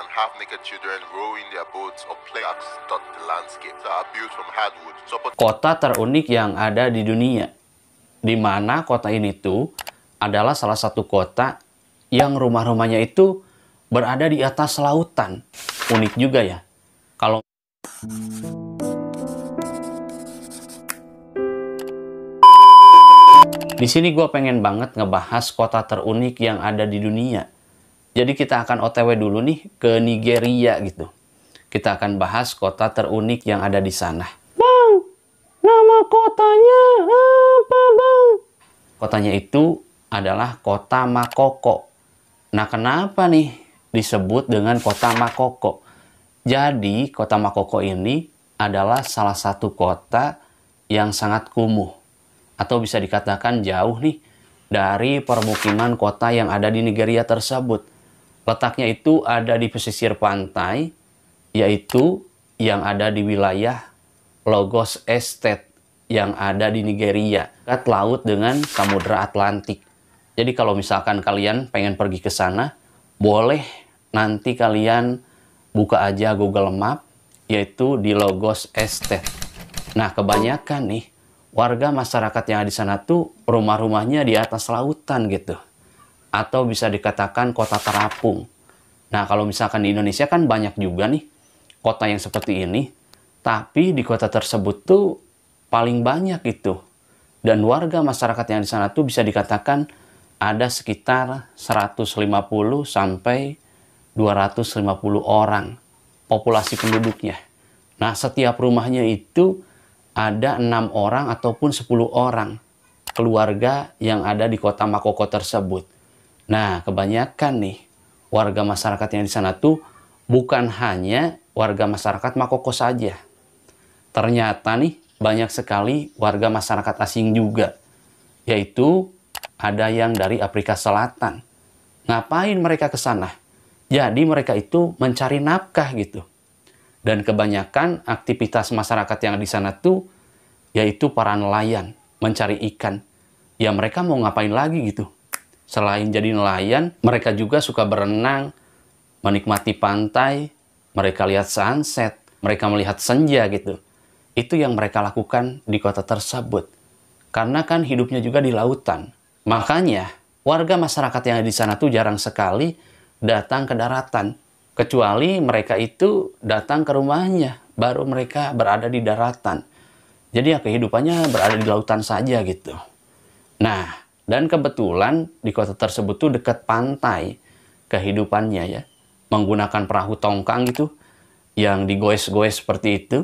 and half-naked children rowing their boats or playing dot the landscape that are built from hardwood. Kota terunik yang ada di dunia, di mana kota ini tuh adalah salah satu kota yang rumah-rumahnya itu berada di atas lautan. Unik juga ya. Kalau Di sini gue pengen banget ngebahas kota terunik yang ada di dunia jadi kita akan OTW dulu nih ke Nigeria gitu. Kita akan bahas kota terunik yang ada di sana. Bang, nama kotanya apa bang? Kotanya itu adalah kota Makoko. Nah kenapa nih disebut dengan kota Makoko? Jadi kota Makoko ini adalah salah satu kota yang sangat kumuh. Atau bisa dikatakan jauh nih dari permukiman kota yang ada di Nigeria tersebut Letaknya itu ada di pesisir pantai, yaitu yang ada di wilayah Logos Estate yang ada di Nigeria, dekat laut dengan Samudra Atlantik. Jadi kalau misalkan kalian pengen pergi ke sana, boleh nanti kalian buka aja Google Map, yaitu di Logos Estate. Nah, kebanyakan nih, warga masyarakat yang ada di sana tuh rumah-rumahnya di atas lautan gitu atau bisa dikatakan kota terapung. Nah, kalau misalkan di Indonesia kan banyak juga nih kota yang seperti ini, tapi di kota tersebut tuh paling banyak itu. Dan warga masyarakat yang di sana tuh bisa dikatakan ada sekitar 150 sampai 250 orang populasi penduduknya. Nah, setiap rumahnya itu ada enam orang ataupun 10 orang keluarga yang ada di kota Makoko tersebut. Nah, kebanyakan nih warga masyarakat yang di sana tuh bukan hanya warga masyarakat Makoko saja. Ternyata nih banyak sekali warga masyarakat asing juga, yaitu ada yang dari Afrika Selatan. Ngapain mereka ke sana? Jadi mereka itu mencari nafkah gitu. Dan kebanyakan aktivitas masyarakat yang di sana tuh yaitu para nelayan mencari ikan. Ya mereka mau ngapain lagi gitu? Selain jadi nelayan, mereka juga suka berenang, menikmati pantai, mereka lihat sunset, mereka melihat senja gitu. Itu yang mereka lakukan di kota tersebut. Karena kan hidupnya juga di lautan. Makanya, warga masyarakat yang ada di sana tuh jarang sekali datang ke daratan. Kecuali mereka itu datang ke rumahnya, baru mereka berada di daratan. Jadi ya kehidupannya berada di lautan saja gitu. Nah, dan kebetulan di kota tersebut tuh dekat pantai kehidupannya ya. Menggunakan perahu tongkang gitu yang digoes-goes seperti itu.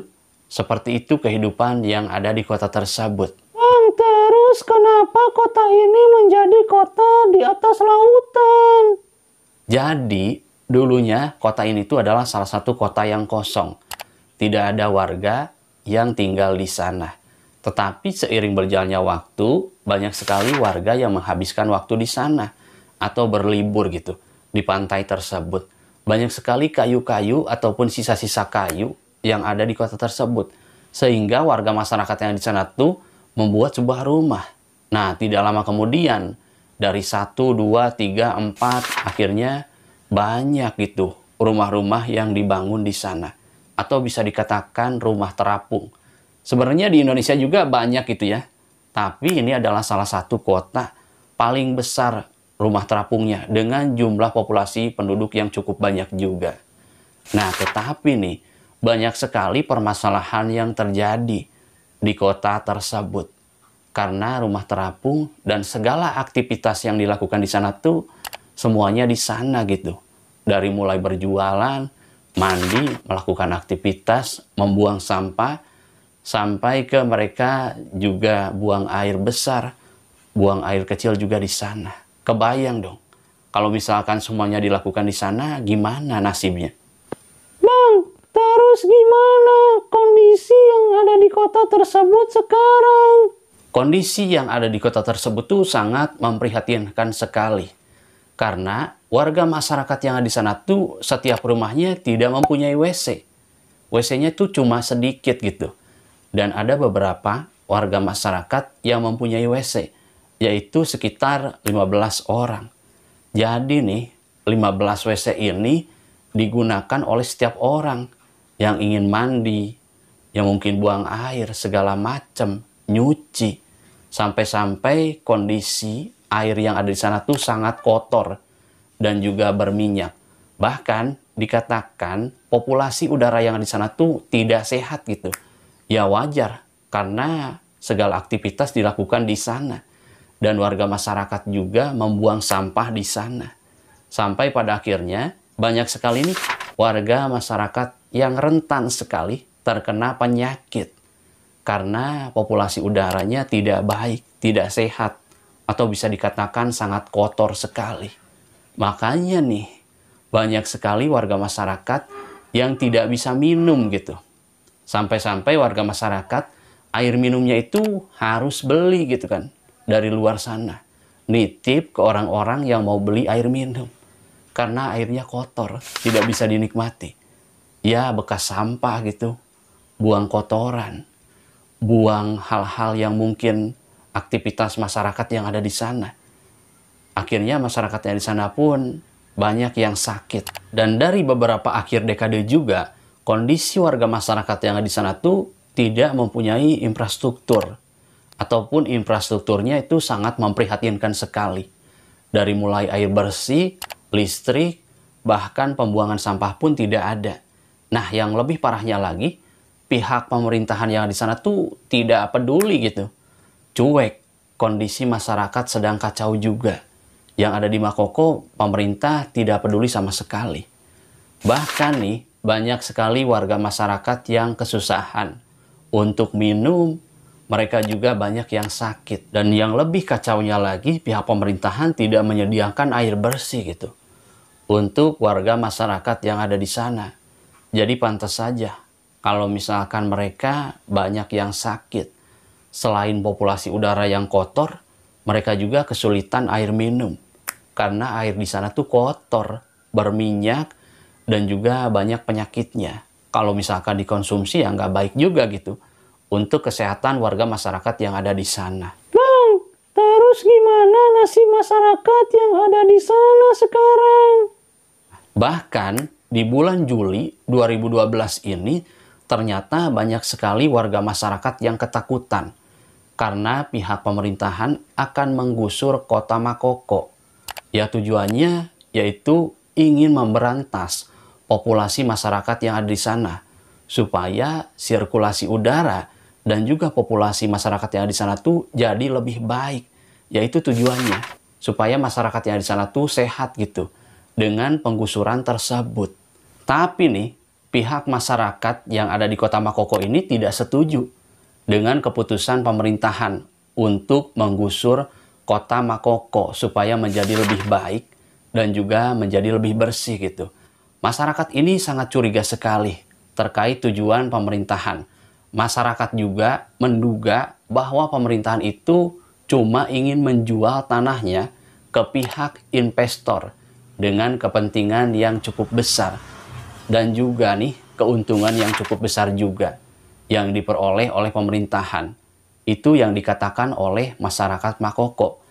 Seperti itu kehidupan yang ada di kota tersebut. Bang, terus kenapa kota ini menjadi kota di atas lautan? Jadi, dulunya kota ini tuh adalah salah satu kota yang kosong. Tidak ada warga yang tinggal di sana. Tetapi seiring berjalannya waktu, banyak sekali warga yang menghabiskan waktu di sana atau berlibur gitu di pantai tersebut. Banyak sekali kayu-kayu ataupun sisa-sisa kayu yang ada di kota tersebut. Sehingga warga masyarakat yang di sana tuh membuat sebuah rumah. Nah, tidak lama kemudian dari 1, 2, 3, 4 akhirnya banyak gitu rumah-rumah yang dibangun di sana. Atau bisa dikatakan rumah terapung Sebenarnya di Indonesia juga banyak gitu ya. Tapi ini adalah salah satu kota paling besar rumah terapungnya dengan jumlah populasi penduduk yang cukup banyak juga. Nah, tetapi nih banyak sekali permasalahan yang terjadi di kota tersebut. Karena rumah terapung dan segala aktivitas yang dilakukan di sana tuh semuanya di sana gitu. Dari mulai berjualan, mandi, melakukan aktivitas, membuang sampah, sampai ke mereka juga buang air besar, buang air kecil juga di sana. Kebayang dong, kalau misalkan semuanya dilakukan di sana, gimana nasibnya? Bang, terus gimana kondisi yang ada di kota tersebut sekarang? Kondisi yang ada di kota tersebut tuh sangat memprihatinkan sekali. Karena warga masyarakat yang ada di sana tuh setiap rumahnya tidak mempunyai WC. WC-nya tuh cuma sedikit gitu dan ada beberapa warga masyarakat yang mempunyai WC, yaitu sekitar 15 orang. Jadi nih, 15 WC ini digunakan oleh setiap orang yang ingin mandi, yang mungkin buang air, segala macam, nyuci. Sampai-sampai kondisi air yang ada di sana tuh sangat kotor dan juga berminyak. Bahkan dikatakan populasi udara yang ada di sana tuh tidak sehat gitu. Ya wajar, karena segala aktivitas dilakukan di sana. Dan warga masyarakat juga membuang sampah di sana. Sampai pada akhirnya, banyak sekali nih warga masyarakat yang rentan sekali terkena penyakit. Karena populasi udaranya tidak baik, tidak sehat, atau bisa dikatakan sangat kotor sekali. Makanya nih, banyak sekali warga masyarakat yang tidak bisa minum gitu. Sampai-sampai warga masyarakat air minumnya itu harus beli gitu kan dari luar sana. Nitip ke orang-orang yang mau beli air minum. Karena airnya kotor, tidak bisa dinikmati. Ya bekas sampah gitu, buang kotoran, buang hal-hal yang mungkin aktivitas masyarakat yang ada di sana. Akhirnya masyarakat yang di sana pun banyak yang sakit. Dan dari beberapa akhir dekade juga, kondisi warga masyarakat yang ada di sana tuh tidak mempunyai infrastruktur ataupun infrastrukturnya itu sangat memprihatinkan sekali. Dari mulai air bersih, listrik, bahkan pembuangan sampah pun tidak ada. Nah, yang lebih parahnya lagi, pihak pemerintahan yang di sana tuh tidak peduli gitu. Cuek, kondisi masyarakat sedang kacau juga. Yang ada di Makoko, pemerintah tidak peduli sama sekali. Bahkan nih, banyak sekali warga masyarakat yang kesusahan untuk minum. Mereka juga banyak yang sakit. Dan yang lebih kacaunya lagi, pihak pemerintahan tidak menyediakan air bersih gitu. Untuk warga masyarakat yang ada di sana. Jadi pantas saja kalau misalkan mereka banyak yang sakit. Selain populasi udara yang kotor, mereka juga kesulitan air minum. Karena air di sana tuh kotor, berminyak, dan juga banyak penyakitnya. Kalau misalkan dikonsumsi ya nggak baik juga gitu untuk kesehatan warga masyarakat yang ada di sana. Bang, terus gimana nasib masyarakat yang ada di sana sekarang? Bahkan di bulan Juli 2012 ini ternyata banyak sekali warga masyarakat yang ketakutan karena pihak pemerintahan akan menggusur kota Makoko. Ya tujuannya yaitu ingin memberantas populasi masyarakat yang ada di sana supaya sirkulasi udara dan juga populasi masyarakat yang ada di sana tuh jadi lebih baik. Yaitu tujuannya supaya masyarakat yang ada di sana tuh sehat gitu dengan penggusuran tersebut. Tapi nih, pihak masyarakat yang ada di Kota Makoko ini tidak setuju dengan keputusan pemerintahan untuk menggusur Kota Makoko supaya menjadi lebih baik dan juga menjadi lebih bersih gitu. Masyarakat ini sangat curiga sekali terkait tujuan pemerintahan. Masyarakat juga menduga bahwa pemerintahan itu cuma ingin menjual tanahnya ke pihak investor dengan kepentingan yang cukup besar dan juga nih keuntungan yang cukup besar juga yang diperoleh oleh pemerintahan. Itu yang dikatakan oleh masyarakat Makoko.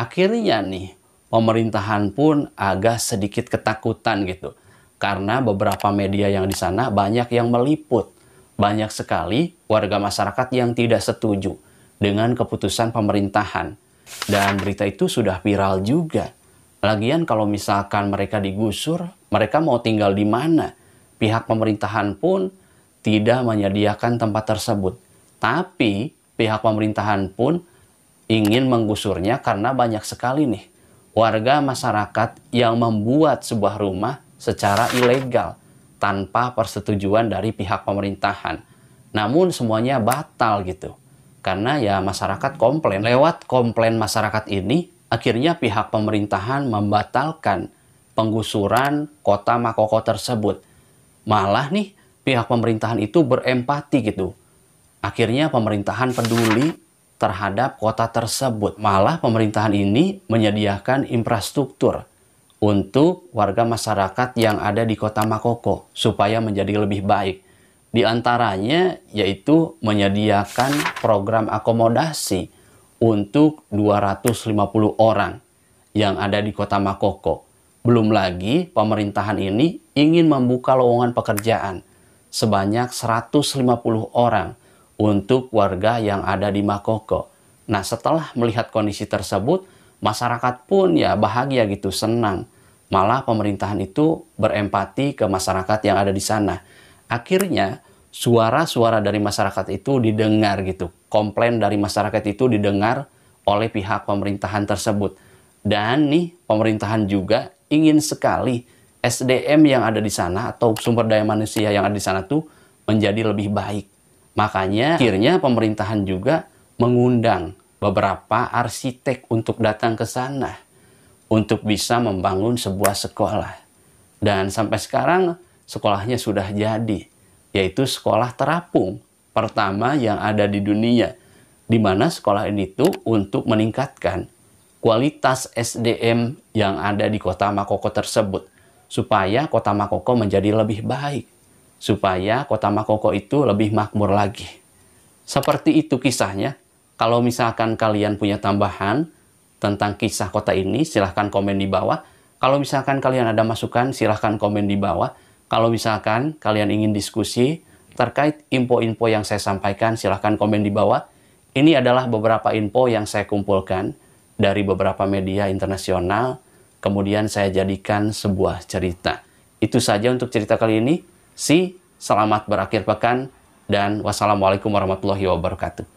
Akhirnya nih pemerintahan pun agak sedikit ketakutan gitu karena beberapa media yang di sana banyak yang meliput. Banyak sekali warga masyarakat yang tidak setuju dengan keputusan pemerintahan. Dan berita itu sudah viral juga. Lagian kalau misalkan mereka digusur, mereka mau tinggal di mana? Pihak pemerintahan pun tidak menyediakan tempat tersebut. Tapi pihak pemerintahan pun ingin menggusurnya karena banyak sekali nih warga masyarakat yang membuat sebuah rumah secara ilegal tanpa persetujuan dari pihak pemerintahan. Namun semuanya batal gitu. Karena ya masyarakat komplain. Lewat komplain masyarakat ini, akhirnya pihak pemerintahan membatalkan penggusuran kota Makoko tersebut. Malah nih, pihak pemerintahan itu berempati gitu. Akhirnya pemerintahan peduli terhadap kota tersebut. Malah pemerintahan ini menyediakan infrastruktur untuk warga masyarakat yang ada di kota Makoko supaya menjadi lebih baik. Di antaranya yaitu menyediakan program akomodasi untuk 250 orang yang ada di kota Makoko. Belum lagi pemerintahan ini ingin membuka lowongan pekerjaan sebanyak 150 orang untuk warga yang ada di Makoko. Nah setelah melihat kondisi tersebut, masyarakat pun ya bahagia gitu, senang. Malah pemerintahan itu berempati ke masyarakat yang ada di sana. Akhirnya suara-suara dari masyarakat itu didengar gitu. Komplain dari masyarakat itu didengar oleh pihak pemerintahan tersebut. Dan nih pemerintahan juga ingin sekali SDM yang ada di sana atau sumber daya manusia yang ada di sana tuh menjadi lebih baik. Makanya akhirnya pemerintahan juga mengundang beberapa arsitek untuk datang ke sana untuk bisa membangun sebuah sekolah. Dan sampai sekarang sekolahnya sudah jadi, yaitu sekolah terapung pertama yang ada di dunia, di mana sekolah ini itu untuk meningkatkan kualitas SDM yang ada di kota Makoko tersebut, supaya kota Makoko menjadi lebih baik, supaya kota Makoko itu lebih makmur lagi. Seperti itu kisahnya, kalau misalkan kalian punya tambahan tentang kisah kota ini, silahkan komen di bawah. Kalau misalkan kalian ada masukan, silahkan komen di bawah. Kalau misalkan kalian ingin diskusi terkait info-info yang saya sampaikan, silahkan komen di bawah. Ini adalah beberapa info yang saya kumpulkan dari beberapa media internasional, kemudian saya jadikan sebuah cerita. Itu saja untuk cerita kali ini. Si, selamat berakhir pekan, dan wassalamualaikum warahmatullahi wabarakatuh.